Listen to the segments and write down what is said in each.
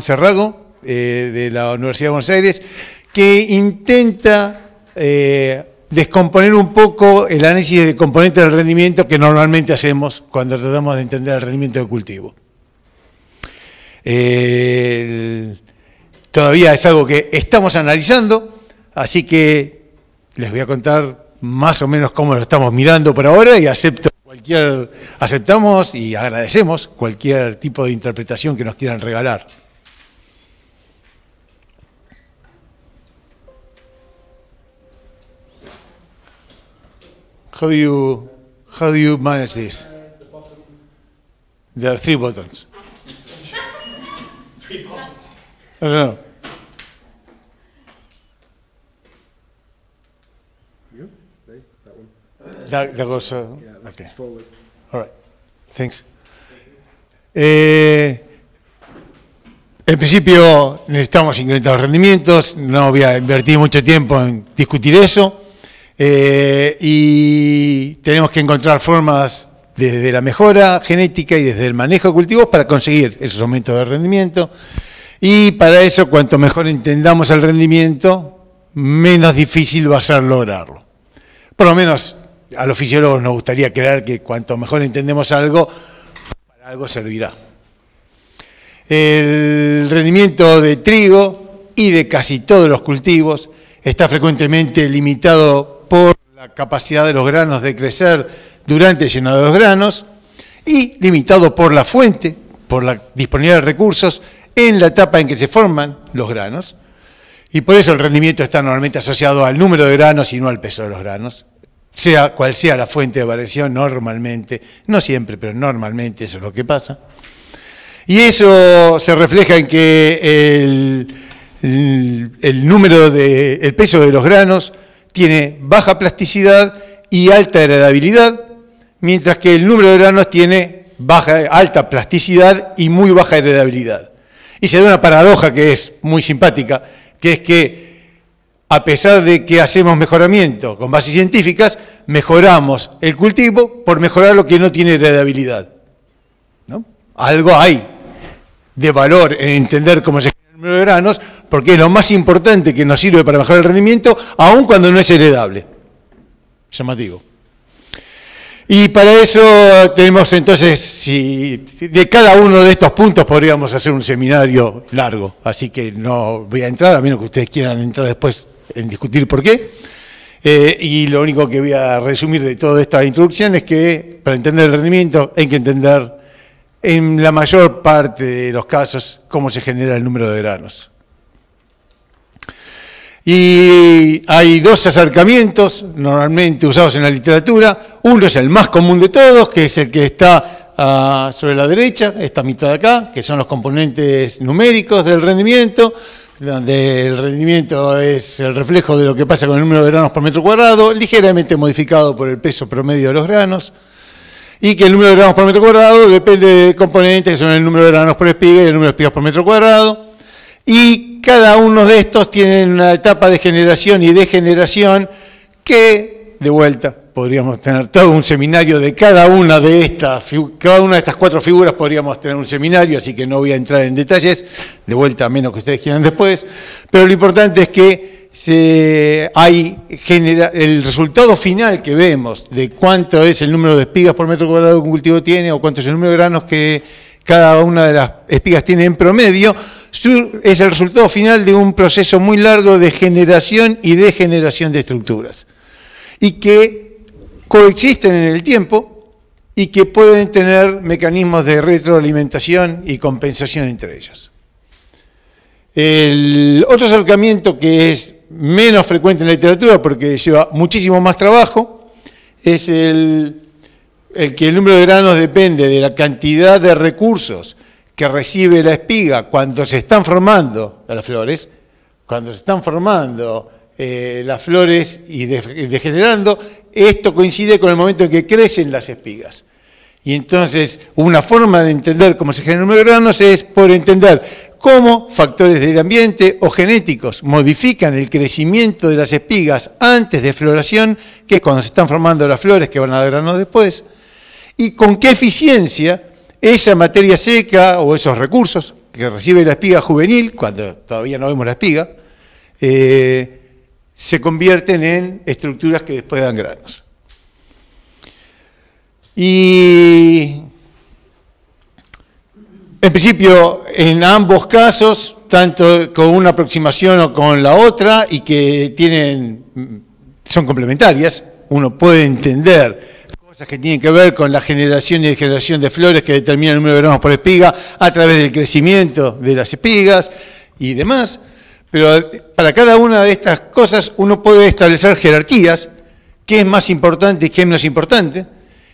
Cerrago, eh, de la Universidad de Buenos Aires, que intenta eh, descomponer un poco el análisis de componentes del rendimiento que normalmente hacemos cuando tratamos de entender el rendimiento de cultivo. todavía es algo que estamos analizando, así que les voy a contar más o menos cómo lo estamos mirando por ahora y acepto cualquier, aceptamos y agradecemos cualquier tipo de interpretación que nos quieran regalar. How do you how do you manage this? There are three buttons. three buttons. I don't You? They? That one? That, that goes. Uh, yeah, that's okay. forward. All right. Thanks. Eh, en principio necesitamos incrementar los rendimientos. No voy a invertir mucho tiempo en discutir eso. Eh, y tenemos que encontrar formas desde la mejora genética y desde el manejo de cultivos para conseguir esos aumentos de rendimiento. Y para eso, cuanto mejor entendamos el rendimiento, menos difícil va a ser lograrlo. Por lo menos a los fisiólogos nos gustaría creer que cuanto mejor entendemos algo, para algo servirá. El rendimiento de trigo y de casi todos los cultivos está frecuentemente limitado por la capacidad de los granos de crecer durante el llenado de los granos y limitado por la fuente, por la disponibilidad de recursos en la etapa en que se forman los granos. Y por eso el rendimiento está normalmente asociado al número de granos y no al peso de los granos. Sea cual sea la fuente de variación, normalmente, no siempre, pero normalmente eso es lo que pasa. Y eso se refleja en que el, número de, el peso de los granos tiene baja plasticidad y alta heredabilidad, mientras que el número de granos tiene baja, alta plasticidad y muy baja heredabilidad. Y se da una paradoja que es muy simpática, que es que a pesar de que hacemos mejoramiento con bases científicas, mejoramos el cultivo por mejorar lo que no tiene heredabilidad. ¿no? Algo hay de valor en entender cómo se de granos, porque es lo más importante que nos sirve para mejorar el rendimiento, aun cuando no es heredable. Llamativo. Y para eso tenemos entonces, si de cada uno de estos puntos podríamos hacer un seminario largo, así que no voy a entrar, a menos que ustedes quieran entrar después en discutir por qué. Eh, y lo único que voy a resumir de toda esta introducción es que para entender el rendimiento hay que entender en la mayor parte de los casos cómo se genera el número de granos. Y hay dos acercamientos normalmente usados en la literatura. Uno es el más común de todos, que es el que está ah, sobre la derecha, esta mitad de acá, que son los componentes numéricos del rendimiento, donde el rendimiento es el reflejo de lo que pasa con el número de granos por metro cuadrado, ligeramente modificado por el peso promedio de los granos y que el número de gramos por metro cuadrado depende de componentes que son el número de gramos por espiga y el número de espigas por metro cuadrado. Y cada uno de estos tiene una etapa de generación y de generación que, de vuelta, podríamos tener todo un seminario de cada una de estas, cada una de estas cuatro figuras podríamos tener un seminario, así que no voy a entrar en detalles, de vuelta a menos que ustedes quieran después, pero lo importante es que se, hay genera, el resultado final que vemos de cuánto es el número de espigas por metro cuadrado que un cultivo tiene o cuánto es el número de granos que cada una de las espigas tiene en promedio, es el resultado final de un proceso muy largo de generación y degeneración de estructuras. Y que coexisten en el tiempo y que pueden tener mecanismos de retroalimentación y compensación entre ellos. El otro acercamiento que es menos frecuente en la literatura porque lleva muchísimo más trabajo, es el, que el número de granos depende de la cantidad de recursos que recibe la espiga cuando se están formando las flores, cuando se están formando eh, las flores y, y degenerando, esto coincide con el momento en que crecen las espigas. Y entonces, una forma de entender cómo se generan los granos es por entender cómo factores del ambiente o genéticos modifican el crecimiento de las espigas antes de floración, que es cuando se están formando las flores que van a dar granos después, y con qué eficiencia esa materia seca o esos recursos que recibe la espiga juvenil, cuando todavía no vemos la espiga, eh, se convierten en estructuras que después dan granos. Y en principio, en ambos casos, tanto con una aproximación o con la otra, y que tienen, son complementarias, uno puede entender cosas que tienen que ver con la generación y degeneración de flores que determina el número de gramos por espiga a través del crecimiento de las espigas y demás, pero para cada una de estas cosas uno puede establecer jerarquías, qué es más importante y qué es menos importante,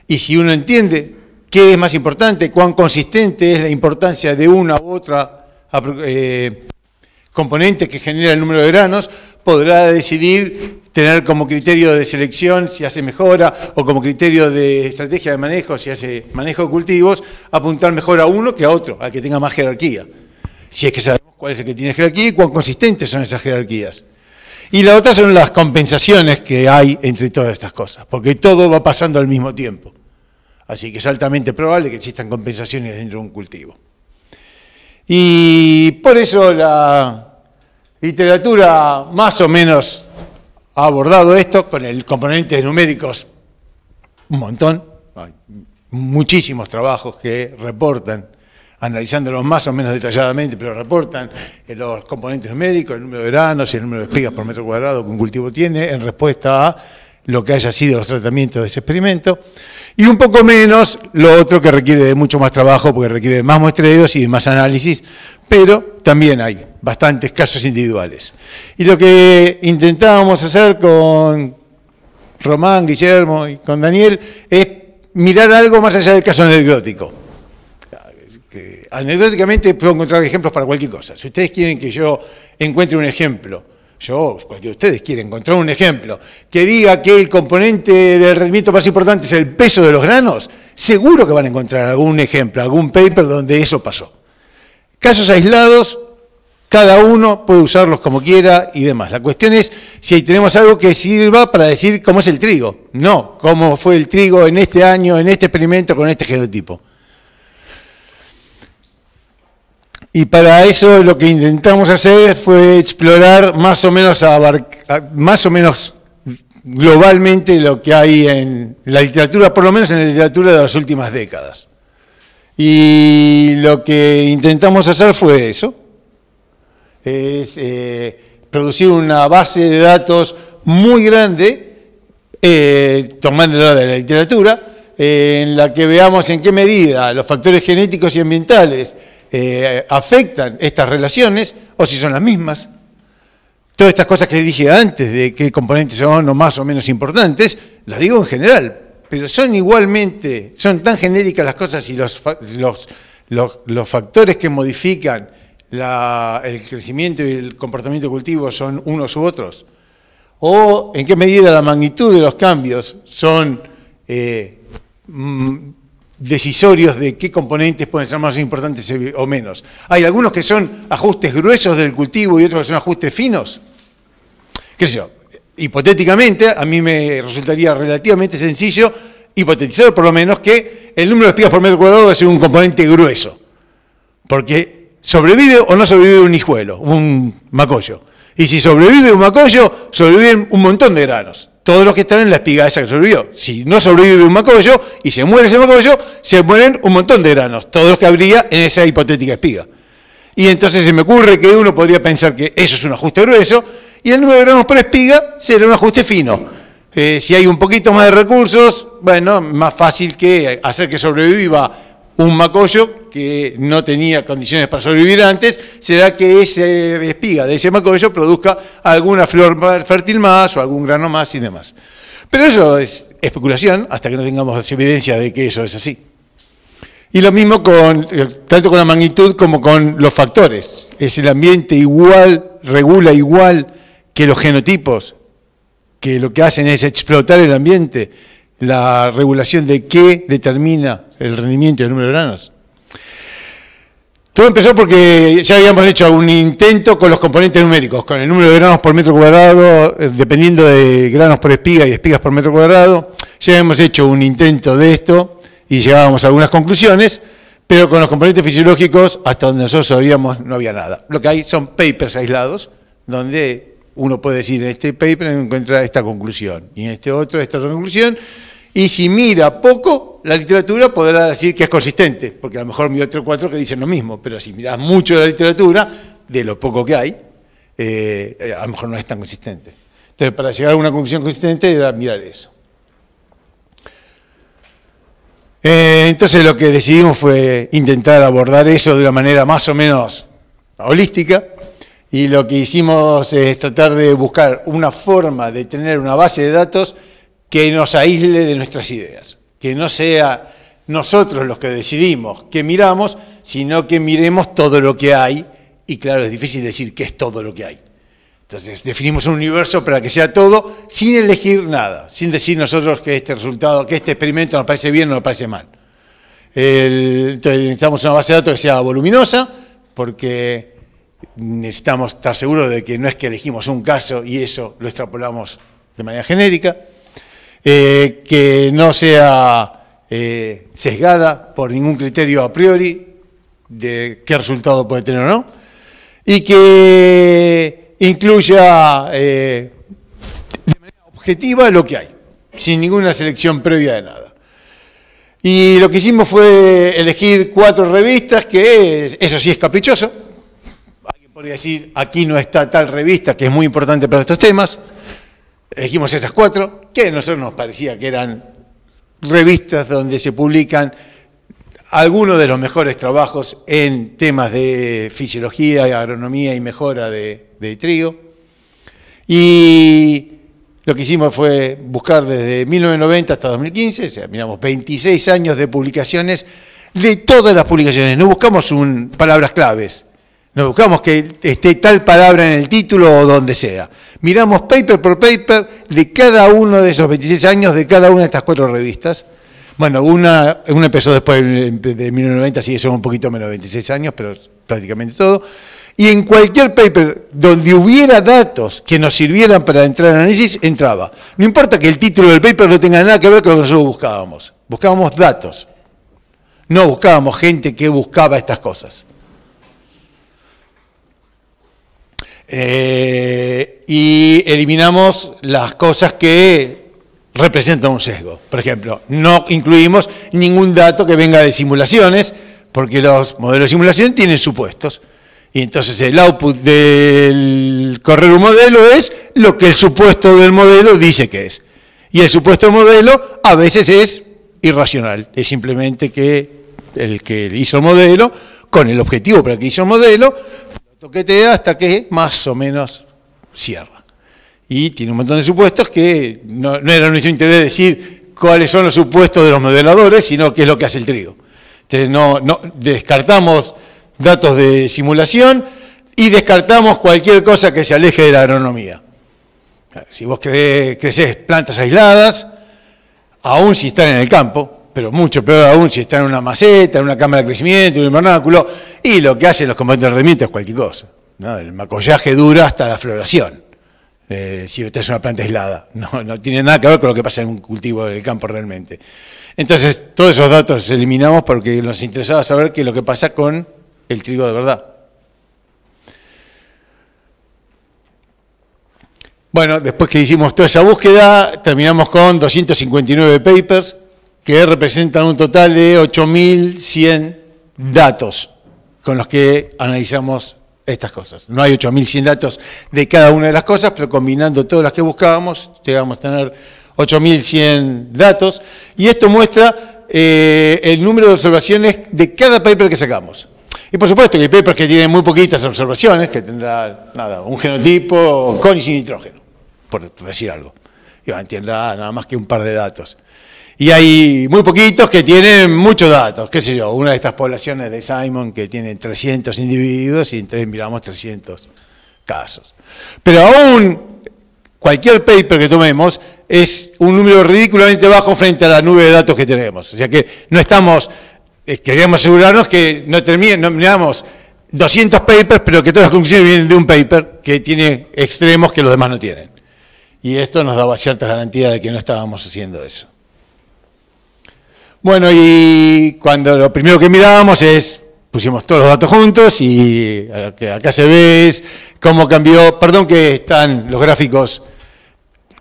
y si uno entiende qué es más importante, cuán consistente es la importancia de una u otra eh, componente que genera el número de granos, podrá decidir tener como criterio de selección si hace mejora o como criterio de estrategia de manejo si hace manejo de cultivos, apuntar mejor a uno que a otro, al que tenga más jerarquía. Si es que sabemos cuál es el que tiene jerarquía y cuán consistentes son esas jerarquías. Y la otra son las compensaciones que hay entre todas estas cosas, porque todo va pasando al mismo tiempo. Así que es altamente probable que existan compensaciones dentro de un cultivo. Y por eso la literatura más o menos ha abordado esto con el componentes numéricos un montón, Hay muchísimos trabajos que reportan, analizándolos más o menos detalladamente, pero reportan los componentes numéricos, el número de granos, el número de espigas por metro cuadrado que un cultivo tiene en respuesta a lo que haya sido los tratamientos de ese experimento y un poco menos lo otro que requiere de mucho más trabajo, porque requiere de más muestreos y de más análisis, pero también hay bastantes casos individuales. Y lo que intentábamos hacer con Román, Guillermo y con Daniel es mirar algo más allá del caso anecdótico. anecdóticamente puedo encontrar ejemplos para cualquier cosa. Si ustedes quieren que yo encuentre un ejemplo yo, cualquiera de ustedes quiere encontrar un ejemplo que diga que el componente del rendimiento más importante es el peso de los granos, seguro que van a encontrar algún ejemplo, algún paper donde eso pasó. Casos aislados, cada uno puede usarlos como quiera y demás. La cuestión es si ahí tenemos algo que sirva para decir cómo es el trigo, no cómo fue el trigo en este año, en este experimento, con este genotipo. Y para eso lo que intentamos hacer fue explorar más o menos, más o menos globalmente lo que hay en la literatura, por lo menos en la literatura de las últimas décadas. Y lo que intentamos hacer fue eso, es eh, producir una base de datos muy grande, eh, tomando la de la literatura, eh, en la que veamos en qué medida los factores genéticos y ambientales, eh, afectan estas relaciones o si son las mismas. Todas estas cosas que dije antes de qué componentes son o más o menos importantes, las digo en general, pero son igualmente, son tan genéricas las cosas y los, los, los, factores que modifican el crecimiento y el comportamiento cultivo son unos u otros? ¿O en qué medida la magnitud de los cambios son eh, mm, decisorios de qué componentes pueden ser más importantes e- o menos. Hay algunos que son ajustes gruesos del cultivo y otros que son ajustes finos. ¿Qué sé yo? Hipotéticamente, a mí me resultaría relativamente sencillo hipotetizar por lo menos que el número de espigas por metro cuadrado ser un componente grueso. Porque sobrevive o no sobrevive un hijuelo, un macollo. Y si sobrevive un macollo, sobreviven un montón de granos todos los que están en la espiga esa que sobrevivió. Si no sobrevive un macollo y se muere ese macollo, se mueren un montón de granos, todos los que habría en esa hipotética espiga. Y entonces se me ocurre que uno podría pensar que eso es un ajuste grueso y el número de granos por espiga será un ajuste fino. Eh, si hay un poquito más de recursos, bueno, más fácil que hacer que sobreviva un macollo que no tenía condiciones para sobrevivir antes, será que esa espiga de ese macollo produzca alguna flor fértil más o algún grano más y demás. Pero eso es especulación hasta que no tengamos evidencia de que eso es así. Y lo mismo con, eh, tanto con la magnitud como con los factores. Es el ambiente igual, regula igual que los genotipos, que lo que hacen es explotar el ambiente. La regulación de qué determina el rendimiento del número de granos. Todo empezó porque ya habíamos hecho un intento con los componentes numéricos, con el número de granos por metro cuadrado, eh, dependiendo de granos por espiga y espigas por metro cuadrado. Ya habíamos hecho un intento de esto y llegábamos a algunas conclusiones, pero con los componentes fisiológicos, hasta donde nosotros sabíamos, no había nada. Lo que hay son papers aislados, donde uno puede decir, en este paper encuentra esta conclusión, y en este otro esta conclusión, y si mira poco, la literatura podrá decir que es consistente, porque a lo mejor mira otros cuatro que dicen lo mismo, pero si miras mucho la literatura, de lo poco que hay, eh, eh, a lo mejor no es tan consistente. Entonces, para llegar a una conclusión consistente era mirar eso. Eh, entonces lo que decidimos fue intentar abordar eso de una manera más o menos holística y lo que hicimos es tratar de buscar una forma de tener una base de datos que nos aísle de nuestras ideas, que no sea nosotros los que decidimos, que miramos, sino que miremos todo lo que hay, y claro, es difícil decir qué es todo lo que hay. Entonces, definimos un universo para que sea todo sin elegir nada, sin decir nosotros que este resultado, que este experimento nos parece bien o nos parece mal. entonces necesitamos una base de datos que sea voluminosa, porque necesitamos estar seguros de que no es que elegimos un caso y eso lo extrapolamos de manera genérica. Eh, que no sea eh, sesgada por ningún criterio a priori de qué resultado puede tener o no, y que incluya eh, de manera objetiva lo que hay, sin ninguna selección previa de nada. Y lo que hicimos fue elegir cuatro revistas, que eso sí es caprichoso. Alguien podría decir, aquí no está tal revista, que es muy importante para estos temas. Elegimos esas cuatro, que a nosotros nos parecía que eran revistas donde se publican algunos de los mejores trabajos en temas de fisiología, agronomía y mejora de, trigo. Y lo que hicimos fue buscar desde 1990 hasta 2015, o sea, miramos 26 años de publicaciones, de todas las publicaciones. No buscamos un, palabras claves, no buscamos que esté tal palabra en el título o donde sea miramos paper por paper de cada uno de esos 26 años, de cada una de estas cuatro revistas. Bueno, una, empezó después de, 1990, así que son un poquito menos de 26 años, pero prácticamente todo. Y en cualquier paper donde hubiera datos que nos sirvieran para entrar en análisis, entraba. No importa que el título del paper no tenga nada que ver con lo que nosotros buscábamos. Buscábamos datos. No buscábamos gente que buscaba estas cosas. Eh, y eliminamos las cosas que representan un sesgo. Por ejemplo, no incluimos ningún dato que venga de simulaciones, porque los modelos de simulación tienen supuestos. Y entonces el output del correr un modelo es lo que el supuesto del modelo dice que es. Y el supuesto modelo a veces es irracional, es simplemente que el que hizo el modelo, con el objetivo para que hizo el modelo, toquetea hasta que más o menos cierra. Y tiene un montón de supuestos que no, era nuestro interés decir cuáles son los supuestos de los modeladores, sino qué es lo que hace el trigo. Entonces no, descartamos datos de simulación y descartamos cualquier cosa que se aleje de la agronomía. Si vos creces plantas aisladas, aún si están en el campo, pero mucho peor aún si está en una maceta, en una cámara de crecimiento, en un invernáculo, y lo que hacen los componentes de rendimiento es cualquier cosa. El macollaje dura hasta la floración, eh, si usted es una planta aislada. no tiene nada que ver con lo que pasa en un cultivo del campo realmente. Entonces, todos esos datos los eliminamos porque nos interesaba saber qué es lo que pasa con el trigo de verdad. Bueno, después que hicimos toda esa búsqueda, terminamos con 259 papers, que representan un total de 8.100 datos con los que analizamos estas cosas. No hay 8.100 datos de cada una de las cosas, pero combinando todas las que buscábamos, llegamos a tener 8.100 datos. Y esto muestra eh, el número de observaciones de cada paper que sacamos. Y por supuesto que hay papers que tienen muy poquitas observaciones, que tendrá nada, un genotipo con y sin nitrógeno, por decir algo. Y tendrá nada más que un par de datos. Y hay muy poquitos que tienen muchos datos, qué sé yo, una de estas poblaciones de Simon que tiene 300 individuos y entonces miramos 300 casos. Pero aún cualquier paper que tomemos es un número ridículamente bajo frente a la nube de datos que tenemos. O sea que no estamos, eh, queríamos asegurarnos que no terminamos no 200 papers, pero que todas las conclusiones vienen de un paper que tiene extremos que los demás no tienen. Y esto nos daba cierta garantía de que no estábamos haciendo eso. Bueno, y cuando lo primero que mirábamos es, pusimos todos los datos juntos y acá se ve cómo cambió, perdón que están los gráficos,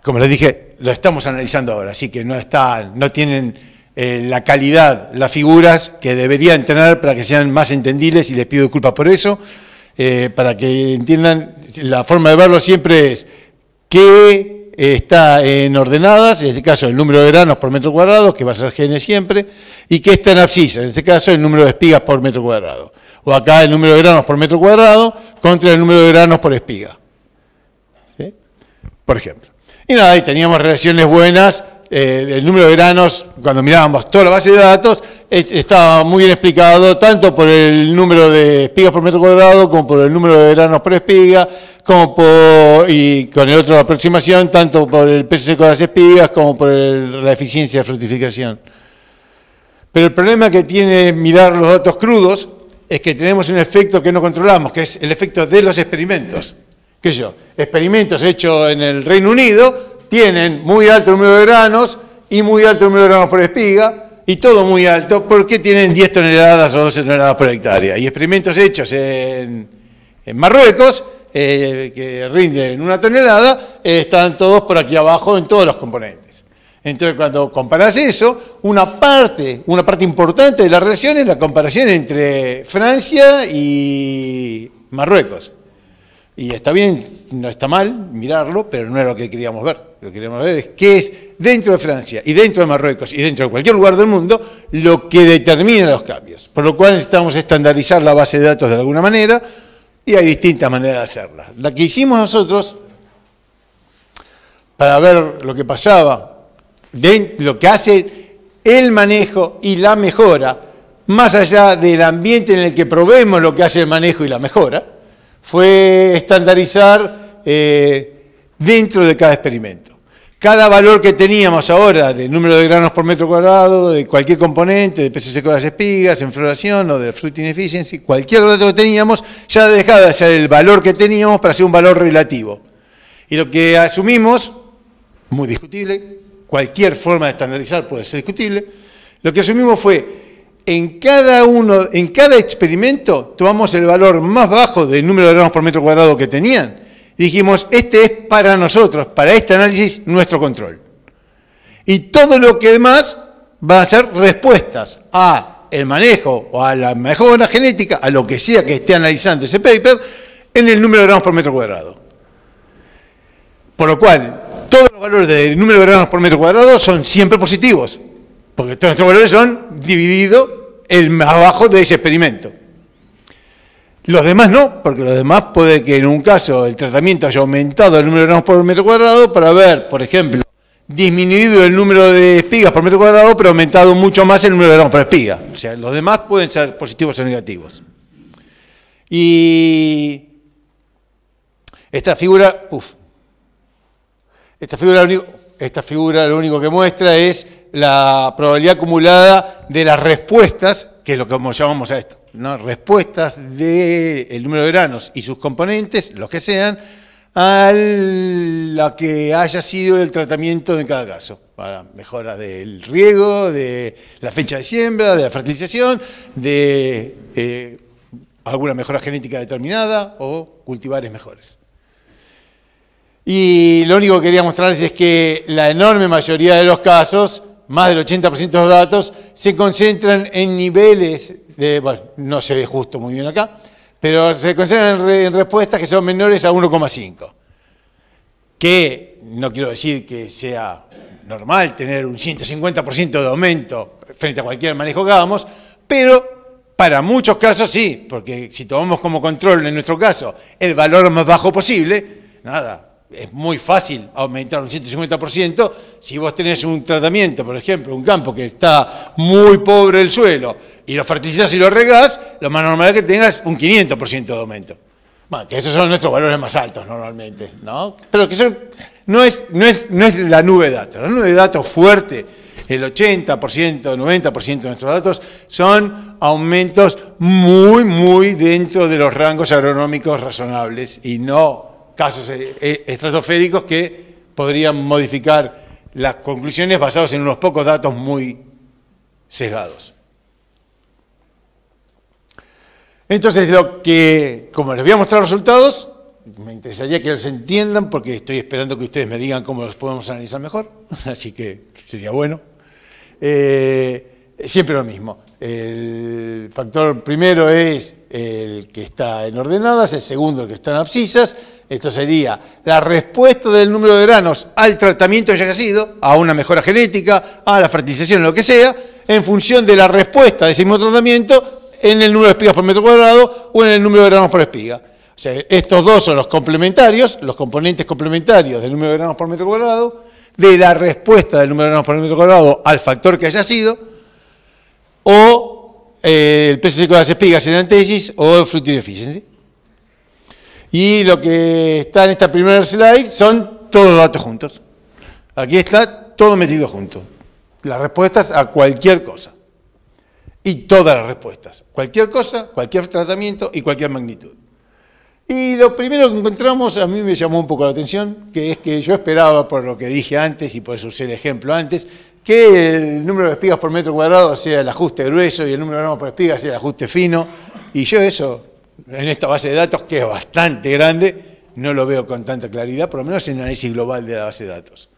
como les dije, lo estamos analizando ahora, así que no, están, no tienen eh, la calidad, las figuras que deberían tener para que sean más entendibles y les pido disculpas por eso, eh, para que entiendan, la forma de verlo siempre es que está en ordenadas, en este caso el número de granos por metro cuadrado, que va a ser gene siempre, y que está en abscisas, en este caso el número de espigas por metro cuadrado. O acá el número de granos por metro cuadrado contra el número de granos por espiga. Por ejemplo. Y nada, ahí teníamos relaciones buenas, eh, el número de granos, cuando mirábamos toda la base de datos, está muy bien explicado, tanto por el número de espigas por metro cuadrado, como por el número de granos por espiga, como y con el otro aproximación, tanto por el peso seco de las espigas, como por la eficiencia de fructificación. Pero el problema que tiene mirar los datos crudos es que tenemos un efecto que no controlamos, que es el efecto de los experimentos. ¿Qué yo? Experimentos hechos en el Reino Unido tienen muy alto número de granos y muy alto número de granos por espiga, y todo muy alto, porque tienen 10 toneladas o 12 toneladas por hectárea. Y experimentos hechos en, Marruecos, eh, que rinden una tonelada, están todos por aquí abajo en todos los componentes. Entonces, cuando comparas eso, una parte, una parte importante de la relación es la comparación entre Francia y Marruecos. Y está bien, no está mal mirarlo, pero no era lo que queríamos ver lo que queremos ver es qué es dentro de Francia y dentro de Marruecos y dentro de cualquier lugar del mundo lo que determina los cambios. Por lo cual necesitamos estandarizar la base de datos de alguna manera y hay distintas maneras de hacerla. La que hicimos nosotros para ver lo que pasaba, lo que hace el manejo y la mejora, más allá del ambiente en el que probemos lo que hace el manejo y la mejora, fue estandarizar eh, dentro de cada experimento. Cada valor que teníamos ahora de número de granos por metro cuadrado, de cualquier componente, de peso seco de las espigas, en floración o de fruit inefficiency, cualquier dato que teníamos, ya dejaba de ser el valor que teníamos para ser un valor relativo. Y lo que asumimos, muy discutible, cualquier forma de estandarizar puede ser discutible, lo que asumimos fue en cada uno, en cada experimento, tomamos el valor más bajo del número de granos por metro cuadrado que tenían dijimos, este es para nosotros, para este análisis, nuestro control. Y todo lo que demás va a ser respuestas a el manejo o a la mejora genética, a lo que sea que esté analizando ese paper, en el número de gramos por metro cuadrado. Por lo cual, todos los valores del número de gramos por metro cuadrado son siempre positivos, porque todos nuestros valores son divididos el más abajo de ese experimento. Los demás no, porque los demás puede que en un caso el tratamiento haya aumentado el número de gramos por metro cuadrado para ver, por ejemplo, disminuido el número de espigas por metro cuadrado, pero aumentado mucho más el número de gramos por espiga. O sea, los demás pueden ser positivos o negativos. Y esta figura, uff, esta figura, esta figura lo único que muestra es la probabilidad acumulada de las respuestas, que es lo que llamamos a esto respuestas del número de granos y sus componentes, los que sean, a la que haya sido el tratamiento en cada caso, para mejora del riego, de la fecha de siembra, de la fertilización, de eh, alguna mejora genética determinada o cultivares mejores. Y lo único que quería mostrarles es que la enorme mayoría de los casos, más del 80% de los datos, se concentran en niveles no se ve justo muy bien acá, pero se consideran en respuestas que son menores a 1,5. Que no quiero decir que sea normal tener un 150% de aumento frente a cualquier manejo que hagamos, pero para muchos casos sí, porque si tomamos como control en nuestro caso el valor más bajo posible, nada, es muy fácil aumentar un 150%. Si vos tenés un tratamiento, por ejemplo, un campo que está muy pobre el suelo, y lo fertilizas y los regas, lo más normal es que tengas un 500% de aumento. Bueno, que esos son nuestros valores más altos normalmente, ¿no? Pero que eso no es, la nube de datos. La nube de datos fuerte, el 80%, 90% de nuestros datos son aumentos muy, muy dentro de los rangos agronómicos razonables y no casos e, e, estratosféricos que podrían modificar las conclusiones basados en unos pocos datos muy sesgados. Entonces, lo que, como les voy a mostrar los resultados, me interesaría que los entiendan porque estoy esperando que ustedes me digan cómo los podemos analizar mejor, así que sería bueno. Eh, siempre lo mismo. El factor primero es el que está en ordenadas, el segundo el que está en abscisas. Esto sería la respuesta del número de granos al tratamiento ya sido, a una mejora genética, a la fertilización, lo que sea, en función de la respuesta de ese mismo tratamiento en el número de espigas por metro cuadrado o en el número de gramos por espiga. O sea, estos dos son los complementarios, los componentes complementarios del número de gramos por metro cuadrado, de la respuesta del número de gramos por metro cuadrado al factor que haya sido, o eh, el peso seco de las espigas en antesis o el fruit Y lo que está en esta primera slide son todos los datos juntos. Aquí está todo metido junto. Las respuestas a cualquier cosa y todas las respuestas. Cualquier cosa, cualquier tratamiento y cualquier magnitud. Y lo primero que encontramos a mí me llamó un poco la atención, que es que yo esperaba, por lo que dije antes y por eso usé el ejemplo antes, que el número de espigas por metro cuadrado sea el ajuste grueso y el número de gramos por espiga sea el ajuste fino. Y yo eso, en esta base de datos, que es bastante grande, no lo veo con tanta claridad, por lo menos en el análisis global de la base de datos.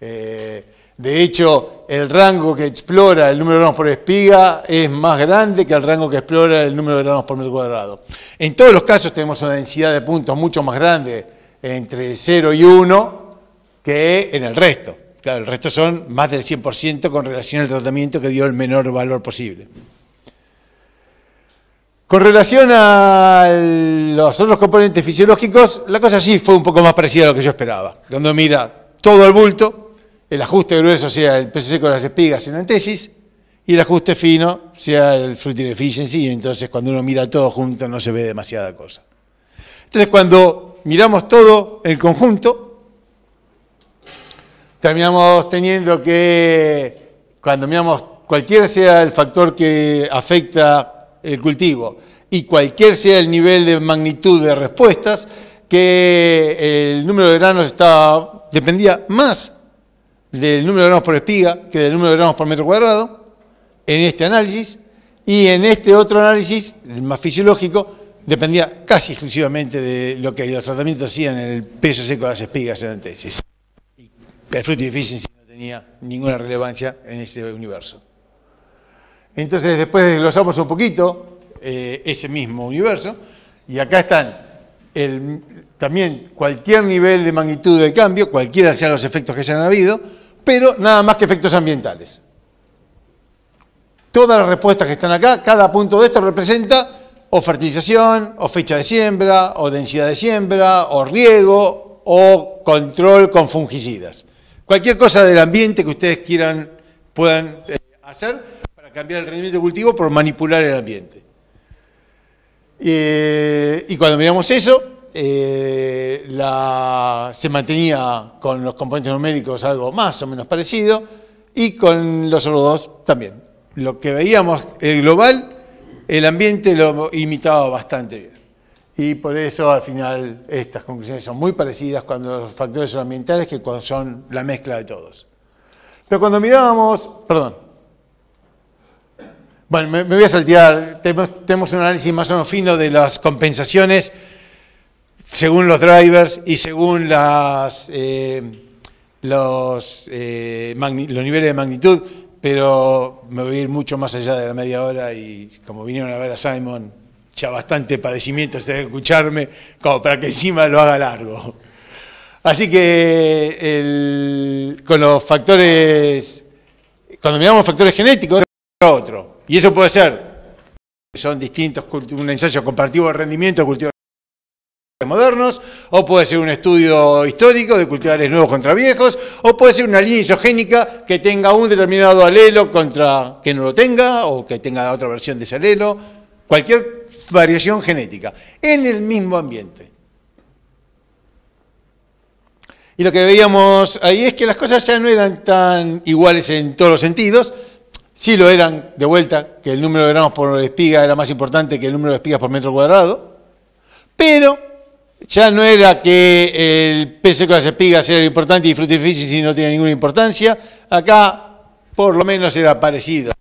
Eh, de hecho, el rango que explora el número de gramos por espiga es más grande que el rango que explora el número de gramos por metro cuadrado. En todos los casos tenemos una densidad de puntos mucho más grande entre 0 y 1 que en el resto. el resto son más del 100% con relación al tratamiento que dio el menor valor posible. Con relación a los otros componentes fisiológicos, la cosa sí fue un poco más parecida a lo que yo esperaba. Cuando mira todo el bulto, el ajuste grueso sea el peso seco las espigas en antesis y el ajuste fino sea el fruit efficiency, entonces cuando uno mira todo junto no se ve demasiada cosa. Entonces cuando miramos todo el conjunto, terminamos teniendo que, cuando miramos cualquier sea el factor que afecta el cultivo y cualquier sea el nivel de magnitud de respuestas, que el número de granos está, dependía más del número de gramos por espiga que del número de gramos por metro cuadrado en este análisis y en este otro análisis, el más fisiológico, dependía casi exclusivamente de lo que los tratamientos hacían en el peso seco de las espigas en la Y el fruit no tenía ninguna relevancia en ese universo. Entonces después desglosamos un poquito eh, ese mismo universo y acá están también cualquier nivel de magnitud de cambio, cualquiera sean los efectos que hayan habido, pero nada más que efectos ambientales. Todas las respuestas que están acá, cada punto de esto representa o fertilización, o fecha de siembra, o densidad de siembra, o riego, o control con fungicidas. Cualquier cosa del ambiente que ustedes quieran, puedan eh, hacer para cambiar el rendimiento de cultivo por manipular el ambiente. Eh, y cuando miramos eso, eh, la, se mantenía con los componentes numéricos algo más o menos parecido y con los otros dos también. Lo que veíamos, el global, el ambiente lo imitaba bastante bien. Y por eso al final estas conclusiones son muy parecidas cuando los factores son ambientales que cuando son la mezcla de todos. Pero cuando mirábamos, perdón, bueno, me, voy a saltear, tenemos, tenemos un análisis más o menos fino de las compensaciones según los drivers y según las, eh, eh, los, niveles de magnitud, pero me voy a ir mucho más allá de la media hora y como vinieron a ver a Simon, ya bastante padecimiento de escucharme, como para que encima lo haga largo. Así que con los factores, cuando miramos factores genéticos, otro. Y eso puede ser, son distintos, un ensayo compartido de rendimiento, cultivo modernos, o puede ser un estudio histórico de cultivares nuevos contra viejos, o puede ser una línea isogénica que tenga un determinado alelo contra que no lo tenga, o que tenga otra versión de ese alelo, cualquier variación genética, en el mismo ambiente. Y lo que veíamos ahí es que las cosas ya no eran tan iguales en todos los sentidos, sí lo eran de vuelta, que el número de gramos por espiga era más importante que el número de espigas por metro cuadrado, pero ya no era que el peso con las espigas era importante y difícil si no tenía ninguna importancia. Acá, por lo menos, era parecido.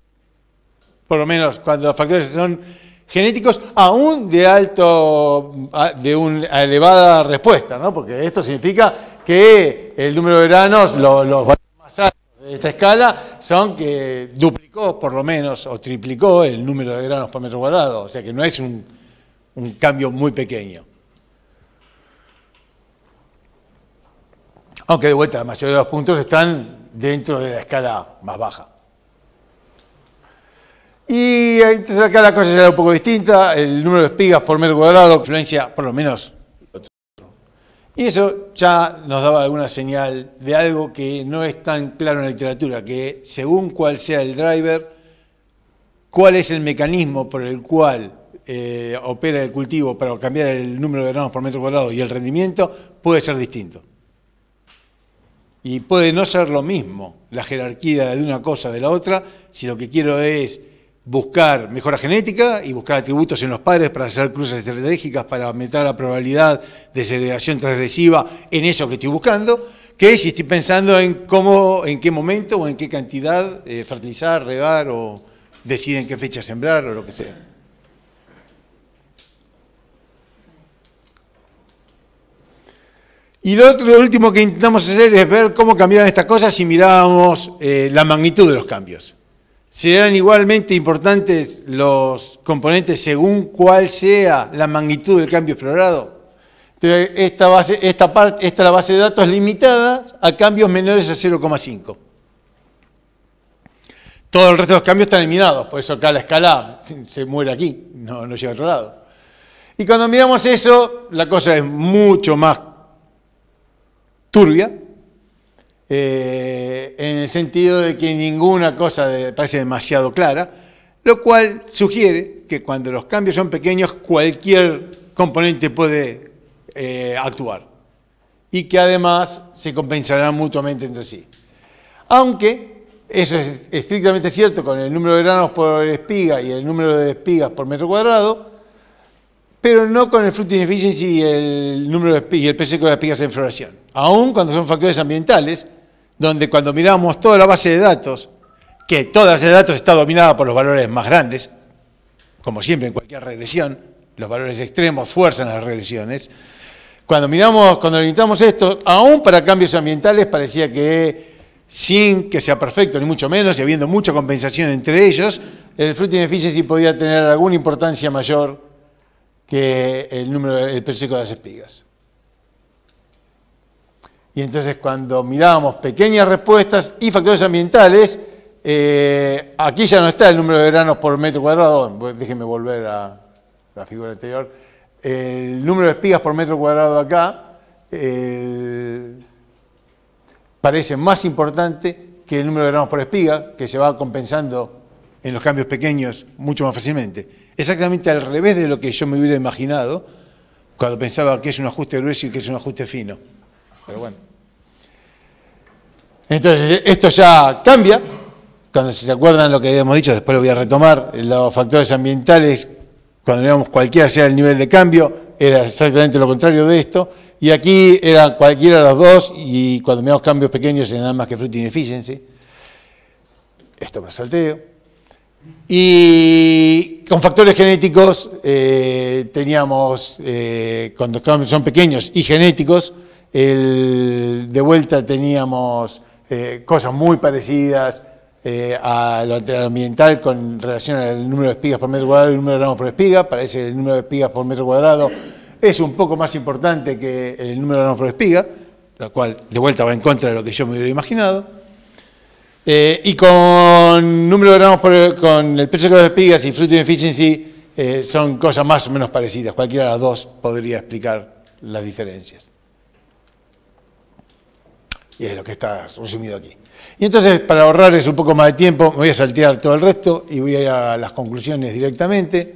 Por lo menos, cuando los factores son genéticos, aún de alto, de una elevada respuesta, ¿no? Porque esto significa que el número de granos, los, los más altos de esta escala, son que duplicó, por lo menos, o triplicó el número de granos por metro cuadrado. O sea que no es un cambio muy pequeño. Aunque de vuelta, la mayoría de los puntos están dentro de la escala más baja. Y entonces acá la cosa será un poco distinta, el número de espigas por metro cuadrado influencia por lo menos. Y eso ya nos daba alguna señal de algo que no es tan claro en la literatura, que según cuál sea el driver, cuál es el mecanismo por el cual eh, opera el cultivo para cambiar el número de granos por metro cuadrado y el rendimiento, puede ser distinto. Y puede no ser lo mismo la jerarquía de una cosa de la otra, si lo que quiero es buscar mejora genética y buscar atributos en los padres para hacer cruces estratégicas, para aumentar la probabilidad de segregación transgresiva en eso que estoy buscando, que si estoy pensando en cómo, en qué momento o en qué cantidad eh, fertilizar, regar o decir en qué fecha sembrar o lo que sea. Y lo, último que intentamos hacer es ver cómo cambiaban estas cosas si mirábamos eh, la magnitud de los cambios. Si igualmente importantes los componentes según cuál sea la magnitud del cambio explorado. esta, base, esta, parte, esta la base de datos limitada a cambios menores a 0,5. Todo el resto de los cambios están eliminados, por eso acá la escala se muere aquí, no, no llega a otro lado. Y cuando miramos eso, la cosa es mucho más turbia, eh, en el sentido de que ninguna cosa parece demasiado clara, lo cual sugiere que cuando los cambios son pequeños cualquier componente puede eh, actuar y que además se compensarán mutuamente entre sí. Aunque eso es estrictamente cierto con el número de granos por espiga y el número de espigas por metro cuadrado, pero no con el fruit inefficiency y el número de el peso de las en floración. Aún cuando son factores ambientales, donde cuando miramos toda la base de datos, que toda esa base de datos está dominada por los valores más grandes, como siempre en cualquier regresión, los valores extremos fuerzan las regresiones. Cuando miramos, cuando limitamos esto, aún para cambios ambientales parecía que sin que sea perfecto, ni mucho menos, y habiendo mucha compensación entre ellos, el fruit inefficiency podía tener alguna importancia mayor que el número el periódico de las espigas. Y entonces cuando mirábamos pequeñas respuestas y factores ambientales, eh, aquí ya no está el número de granos por metro cuadrado, déjenme volver a la figura anterior, el número de espigas por metro cuadrado acá parece más importante que el número de granos por espiga, que se va compensando en los cambios pequeños mucho más fácilmente. Exactamente al revés de lo que yo me hubiera imaginado cuando pensaba que es un ajuste grueso y que es un ajuste fino. Pero bueno. Entonces, esto ya cambia. Cuando se acuerdan lo que habíamos dicho, después lo voy a retomar, los factores ambientales, cuando miramos cualquiera sea el nivel de cambio, era exactamente lo contrario de esto. Y aquí era cualquiera de los dos, y cuando miramos cambios pequeños, eran nada más que floating Esto me salteo. Y con factores genéticos eh, teníamos, eh, cuando son pequeños y genéticos, de vuelta teníamos eh, cosas muy parecidas a lo ambiental con relación al número de espigas por metro cuadrado y el número de gramos por espiga. Parece que el número de espigas por metro cuadrado es un poco más importante que el número de gramos por espiga, lo cual de vuelta va en contra de lo que yo me hubiera imaginado. Eh, y con número de gramos con el peso de las espigas y fruit efficiency eh, son cosas más o menos parecidas. Cualquiera de las dos podría explicar las diferencias. Y es lo que está resumido aquí. Y entonces, para ahorrarles un poco más de tiempo, me voy a saltear todo el resto y voy a ir a las conclusiones directamente.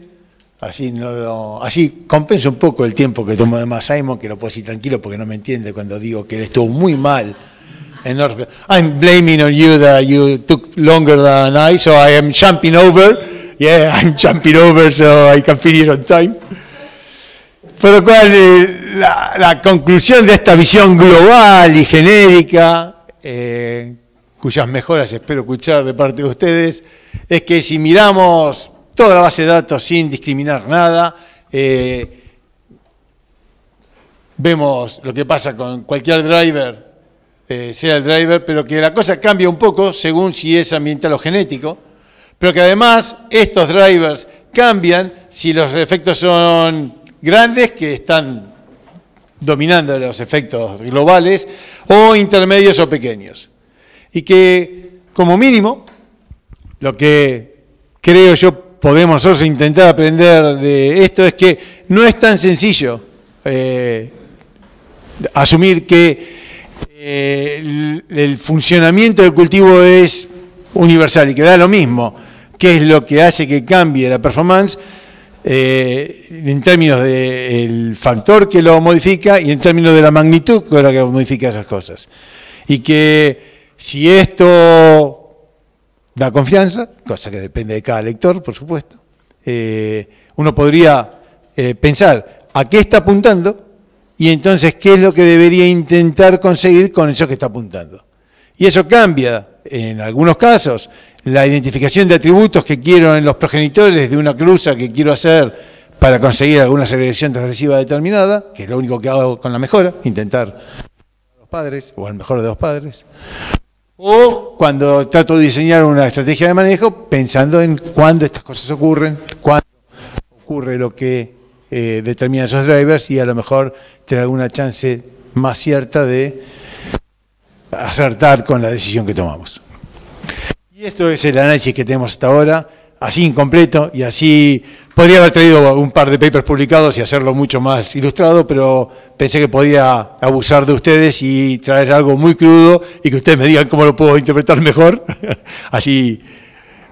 Así, no así compenso un poco el tiempo que tomo de más Simon, que lo puedo decir tranquilo porque no me entiende cuando digo que él estuvo muy mal enorme I'm blaming on you that you took longer than I, so I am jumping over. Yeah, I'm jumping over so I can finish on time. Por lo cual, eh, la, conclusión de esta visión global y genérica, eh, cuyas mejoras espero escuchar de parte de ustedes, es que si miramos toda la base de datos sin discriminar nada, eh, vemos lo que pasa con cualquier driver eh, sea el driver, pero que la cosa cambia un poco según si es ambiental o genético, pero que además estos drivers cambian si los efectos son grandes, que están dominando los efectos globales, o intermedios o pequeños. Y que, como mínimo, lo que creo yo podemos nosotros intentar aprender de esto es que no es tan sencillo eh, asumir que eh, el, funcionamiento del cultivo es universal y que da lo mismo, qué es lo que hace que cambie la performance eh, en términos del factor que lo modifica y en términos de la magnitud con la que modifica esas cosas. Y que si esto da confianza, cosa que depende de cada lector, por supuesto, eh, uno podría pensar a qué está apuntando y entonces qué es lo que debería intentar conseguir con eso que está apuntando. Y eso cambia en algunos casos. La identificación de atributos que quiero en los progenitores de una cruza que quiero hacer para conseguir alguna segregación transgresiva determinada, que es lo único que hago con la mejora, intentar a los padres o al mejor de los padres. O cuando trato de diseñar una estrategia de manejo pensando en cuándo estas cosas ocurren, cuándo ocurre lo que eh, esos drivers y a lo mejor tener alguna chance más cierta de acertar con la decisión que tomamos. Y esto es el análisis que tenemos hasta ahora, así incompleto y así podría haber traído un par de papers publicados y hacerlo mucho más ilustrado, pero pensé que podía abusar de ustedes y traer algo muy crudo y que ustedes me digan cómo lo puedo interpretar mejor. así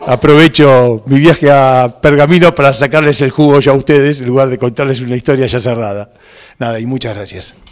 aprovecho mi viaje a Pergamino para sacarles el jugo ya a ustedes en lugar de contarles una historia ya cerrada. Nada, y muchas gracias.